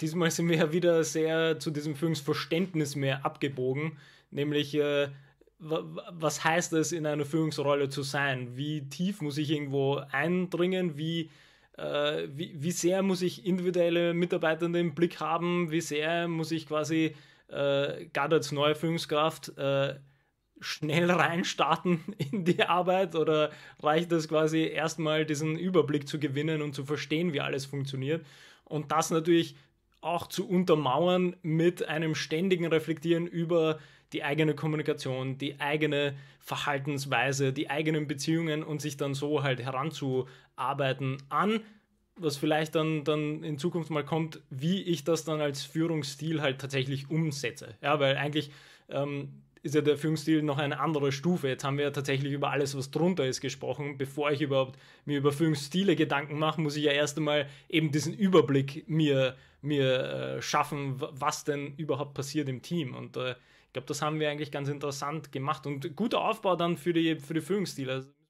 diesmal sind wir ja wieder sehr zu diesem Führungsverständnis mehr abgebogen, nämlich äh, was heißt es, in einer Führungsrolle zu sein? Wie tief muss ich irgendwo eindringen? Wie, äh, wie, wie, sehr muss ich individuelle Mitarbeiter im Blick haben? Wie sehr muss ich quasi äh, gerade als neue Führungskraft äh, schnell reinstarten in die Arbeit? Oder reicht es quasi erstmal, diesen Überblick zu gewinnen und zu verstehen, wie alles funktioniert? Und das natürlich auch zu untermauern mit einem ständigen Reflektieren über die eigene Kommunikation, die eigene Verhaltensweise, die eigenen Beziehungen und sich dann so halt heranzuarbeiten an, was vielleicht dann, dann in Zukunft mal kommt, wie ich das dann als Führungsstil halt tatsächlich umsetze. Ja, weil eigentlich ähm, ist ja der Filmstil noch eine andere Stufe. Jetzt haben wir ja tatsächlich über alles, was drunter ist, gesprochen. Bevor ich überhaupt mir über Filmstile Gedanken mache, muss ich ja erst einmal eben diesen Überblick mir, mir äh, schaffen, was denn überhaupt passiert im Team. Und äh, ich glaube, das haben wir eigentlich ganz interessant gemacht und guter Aufbau dann für die, für die Führungsstile. Also